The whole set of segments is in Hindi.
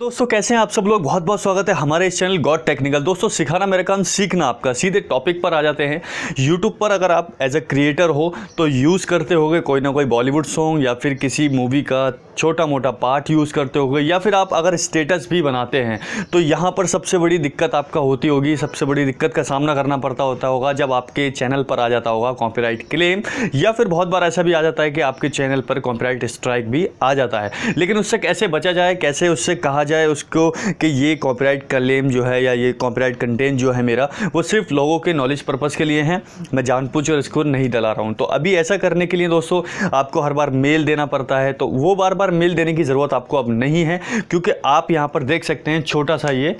दोस्तों कैसे हैं आप सब लोग बहुत बहुत स्वागत है हमारे इस चैनल गॉड टेक्निकल दोस्तों सिखाना मेरा काम सीखना आपका सीधे टॉपिक पर आ जाते हैं यूट्यूब पर अगर आप एज अ क्रिएटर हो तो यूज़ करते होगे कोई ना कोई बॉलीवुड सॉन्ग या फिर किसी मूवी का छोटा मोटा पार्ट यूज़ करते होगे या फिर आप अगर स्टेटस भी बनाते हैं तो यहाँ पर सबसे बड़ी दिक्कत आपका होती होगी सबसे बड़ी दिक्कत का सामना करना पड़ता होता होगा जब आपके चैनल पर आ जाता होगा कॉपीराइट क्लेम या फिर बहुत बार ऐसा भी आ जाता है कि आपके चैनल पर कॉपीराइट स्ट्राइक भी आ जाता है लेकिन उससे कैसे बचा जाए कैसे उससे कहा जाए उसको कि ये कॉपीराइट क्लेम जो है या ये कॉपीराइट कंटेंट जो है मेरा वो सिर्फ लोगों के नॉलेज पर्पज़ के लिए हैं मैं और इसको नहीं डला रहा हूँ तो अभी ऐसा करने के लिए दोस्तों आपको हर बार मेल देना पड़ता है तो वो बार बार बार मेल देने की ज़रूरत आपको अब नहीं है क्योंकि आप यहाँ पर देख सकते हैं छोटा सा ये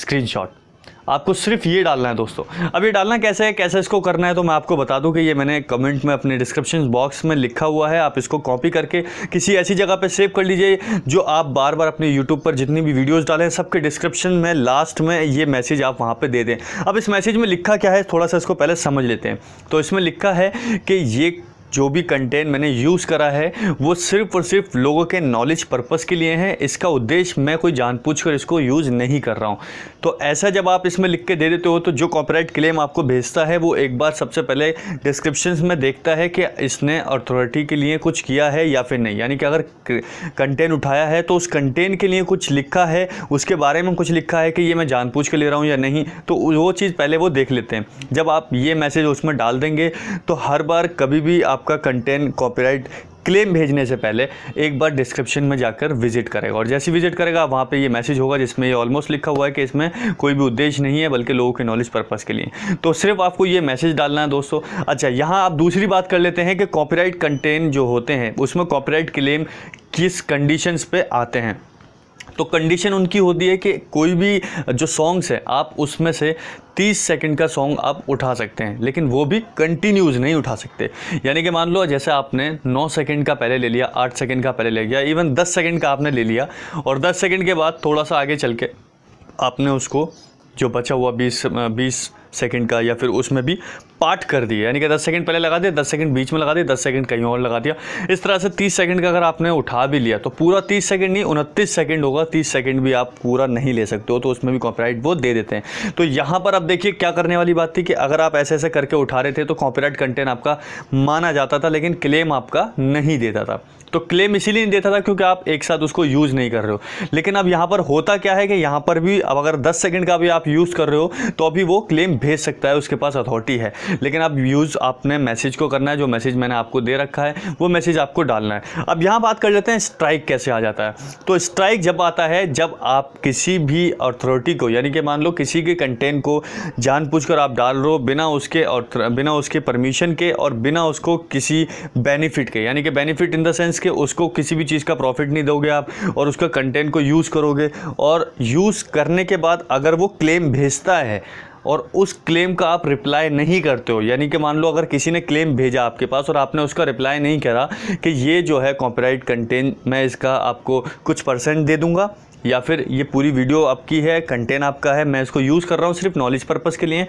स्क्रीनशॉट आपको सिर्फ ये डालना है दोस्तों अब ये डालना कैसे है कैसे इसको करना है तो मैं आपको बता दूं कि ये मैंने कमेंट में अपने डिस्क्रिप्शन बॉक्स में लिखा हुआ है आप इसको कॉपी करके किसी ऐसी जगह पे सेव कर लीजिए जो आप बार बार अपने यूट्यूब पर जितनी भी वीडियोस डालें सबके डिस्क्रिप्शन में लास्ट में ये मैसेज आप वहाँ पर दे दें अब इस मैसेज में लिखा क्या है थोड़ा सा इसको पहले समझ लेते हैं तो इसमें लिखा है कि ये जो भी कंटेंट मैंने यूज़ करा है वो सिर्फ और सिर्फ लोगों के नॉलेज पर्पज़ के लिए है इसका उद्देश्य मैं कोई जान पूछ कर इसको यूज़ नहीं कर रहा हूँ तो ऐसा जब आप इसमें लिख के दे देते हो तो जो कॉपरेट क्लेम आपको भेजता है वो एक बार सबसे पहले डिस्क्रिप्शन में देखता है कि इसने अथॉरिटी के लिए कुछ किया है या फिर नहीं यानी कि अगर कंटेंट उठाया है तो उस कंटेंट के लिए कुछ लिखा है उसके बारे में कुछ लिखा है कि ये मैं जान पूछ के ले रहा हूँ या नहीं तो वो चीज़ पहले वो देख लेते हैं जब आप ये मैसेज उसमें डाल देंगे तो हर बार कभी भी आप आपका कंटेंट कॉपीराइट क्लेम भेजने से पहले एक बार डिस्क्रिप्शन में जाकर विजिट करेगा और जैसे विजिट करेगा वहाँ पे ये मैसेज होगा जिसमें ये ऑलमोस्ट लिखा हुआ है कि इसमें कोई भी उद्देश्य नहीं है बल्कि लोगों के नॉलेज पर्पज़ के लिए तो सिर्फ आपको ये मैसेज डालना है दोस्तों अच्छा यहाँ आप दूसरी बात कर लेते हैं कि कॉपीराइट कंटेंट जो होते हैं उसमें कॉपीराइट क्लेम किस कंडीशंस पे आते हैं तो कंडीशन उनकी होती है कि कोई भी जो सॉन्ग्स है आप उसमें से 30 सेकंड का सॉन्ग आप उठा सकते हैं लेकिन वो भी कंटिन्यूज़ नहीं उठा सकते यानी कि मान लो जैसे आपने 9 सेकंड का पहले ले लिया 8 सेकंड का पहले ले लिया इवन 10 सेकंड का आपने ले लिया और 10 सेकंड के बाद थोड़ा सा आगे चल के आपने उसको जो बचा हुआ 20 20 सेकंड का या फिर उसमें भी पार्ट कर दिए यानी कि दस सेकंड पहले लगा दिया दस सेकंड बीच में लगा दिया दस सेकंड कहीं और लगा दिया इस तरह से तीस सेकंड का अगर आपने उठा भी लिया तो पूरा तीस सेकंड नहीं उनतीस सेकंड होगा तीस सेकंड भी आप पूरा नहीं ले सकते हो तो उसमें भी कॉपीराइट वो दे देते हैं तो यहाँ पर आप देखिए क्या करने वाली बात थी कि अगर आप ऐसे ऐसे करके उठा रहे थे तो कॉपीराइट कंटेंट आपका माना जाता था लेकिन क्लेम आपका नहीं देता था तो क्लेम इसीलिए नहीं देता था क्योंकि आप एक साथ उसको यूज़ नहीं कर रहे हो लेकिन अब यहाँ पर होता क्या है कि यहाँ पर भी अब अगर 10 सेकंड का भी आप यूज़ कर रहे हो तो अभी वो क्लेम भेज सकता है उसके पास अथॉरिटी है लेकिन आप यूज़ आपने मैसेज को करना है जो मैसेज मैंने आपको दे रखा है वो मैसेज आपको डालना है अब यहाँ बात कर लेते हैं स्ट्राइक कैसे आ जाता है तो स्ट्राइक जब आता है जब आप किसी भी अथॉरिटी को यानी कि मान लो किसी के कंटेंट को जान आप डाल रहे हो बिना उसके और बिना उसके परमिशन के और बिना उसको किसी बेनिफिट के यानी कि बेनिफिट इन द सेंस कि उसको किसी भी चीज़ का प्रॉफिट नहीं दोगे आप और उसका कंटेंट को यूज़ करोगे और यूज़ करने के बाद अगर वो क्लेम भेजता है और उस क्लेम का आप रिप्लाई नहीं करते हो यानी कि मान लो अगर किसी ने क्लेम भेजा आपके पास और आपने उसका रिप्लाई नहीं करा कि ये जो है कॉपीराइट कंटेंट मैं इसका आपको कुछ परसेंट दे दूँगा या फिर ये पूरी वीडियो आपकी है कंटेंट आपका है मैं इसको यूज़ कर रहा हूँ सिर्फ नॉलेज पर्पज़ के लिए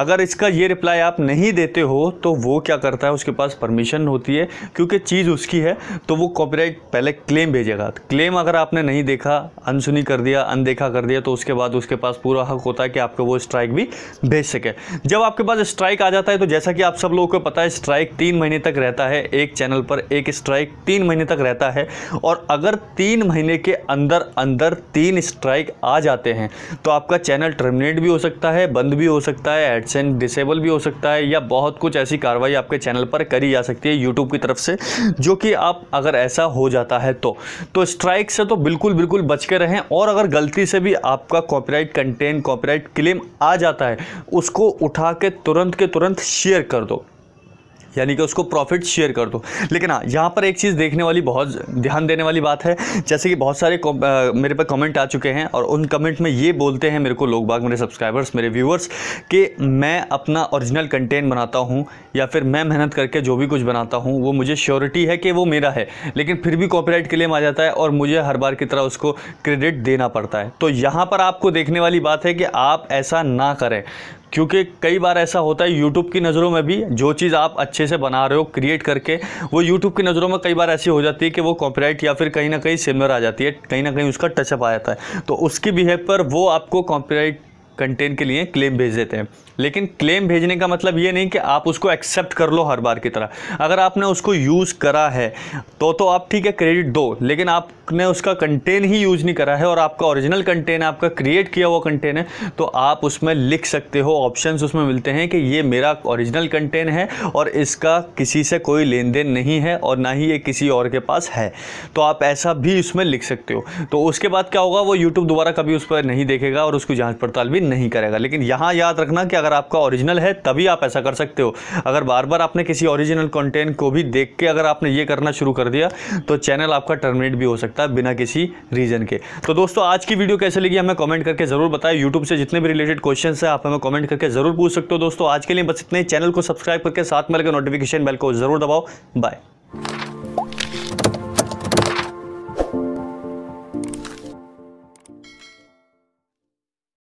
अगर इसका ये रिप्लाई आप नहीं देते हो तो वो क्या करता है उसके पास परमिशन होती है क्योंकि चीज़ उसकी है तो वो कॉपीराइट पहले क्लेम भेजेगा क्लेम अगर आपने नहीं देखा अनसुनी कर दिया अनदेखा कर दिया तो उसके बाद उसके पास पूरा हक होता है कि आपको वो स्ट्राइक भी भेज सके जब आपके पास स्ट्राइक आ जाता है तो जैसा कि आप सब लोगों को पता है स्ट्राइक तीन महीने तक रहता है एक चैनल पर एक स्ट्राइक तीन महीने तक रहता है और अगर तीन महीने के अंदर अंदर अगर तीन स्ट्राइक आ जाते हैं तो आपका चैनल टर्मिनेट भी हो सकता है बंद भी हो सकता है एडसेंट डिसेबल भी हो सकता है या बहुत कुछ ऐसी कार्रवाई आपके चैनल पर करी जा सकती है यूट्यूब की तरफ से जो कि आप अगर ऐसा हो जाता है तो, तो स्ट्राइक से तो बिल्कुल बिल्कुल बच के रहें और अगर गलती से भी आपका कॉपीराइट कंटेंट कॉपीराइट क्लेम आ जाता है उसको उठा के तुरंत के तुरंत शेयर कर दो यानी कि उसको प्रॉफिट शेयर कर दो लेकिन हाँ यहाँ पर एक चीज़ देखने वाली बहुत ध्यान देने वाली बात है जैसे कि बहुत सारे आ, मेरे पर कमेंट आ चुके हैं और उन कमेंट में ये बोलते हैं मेरे को लोग बाग मेरे सब्सक्राइबर्स मेरे व्यूअर्स कि मैं अपना ओरिजिनल कंटेंट बनाता हूँ या फिर मैं मेहनत करके जो भी कुछ बनाता हूँ वो मुझे श्योरिटी है कि वो मेरा है लेकिन फिर भी कॉपीराइट क्लेम आ जाता है और मुझे हर बार की तरह उसको क्रेडिट देना पड़ता है तो यहाँ पर आपको देखने वाली बात है कि आप ऐसा ना करें क्योंकि कई बार ऐसा होता है यूट्यूब की नज़रों में भी जो चीज़ आप अच्छे से बना रहे हो क्रिएट करके वो यूट्यूब की नज़रों में कई बार ऐसी हो जाती है कि वो कॉपीराइट या फिर कहीं ना कहीं सिमर आ जाती है कहीं ना कहीं उसका टचअप आ जाता है तो उसकी बिहेव पर वो आपको कॉपीराइट कंटेंट के लिए क्लेम भेज देते हैं लेकिन क्लेम भेजने का मतलब ये नहीं कि आप उसको एक्सेप्ट कर लो हर बार की तरह अगर आपने उसको यूज़ करा है तो तो आप ठीक है क्रेडिट दो लेकिन आपने उसका कंटेंट ही यूज़ नहीं करा है और आपका ओरिजिनल कंटेंट है आपका क्रिएट किया हुआ कंटेंट है तो आप उसमें लिख सकते हो ऑप्शंस उसमें मिलते हैं कि ये मेरा ओरिजिनल कंटेंट है और इसका किसी से कोई लेन देन नहीं है और ना ही ये किसी और के पास है तो आप ऐसा भी उसमें लिख सकते हो तो उसके बाद क्या होगा वो यूट्यूब दोबारा कभी उस पर नहीं देखेगा और उसकी जाँच पड़ताल भी नहीं करेगा लेकिन यहाँ याद रखना कि अगर आपका ओरिजिनल है तभी आप ऐसा कर सकते हो अगर बार बार आपने किसी ओरिजिनल कंटेंट को भी देख के अगर आपने ये करना शुरू कर दिया तो चैनल आपका टर्मिनेट भी हो सकता है बिना किसी रीज़न के तो दोस्तों आज की वीडियो कैसे लगी हमें कॉमेंट करके ज़रूर बताएं यूट्यूब से जितने भी रिलेटेड क्वेश्चन है आप हमें कॉमेंट करके ज़रूर पूछ सकते हो दोस्तों आज के लिए बस इतने चैनल को सब्सक्राइब करके साथ में लगे नोटिफिकेशन बेल को ज़रूर दबाओ बाय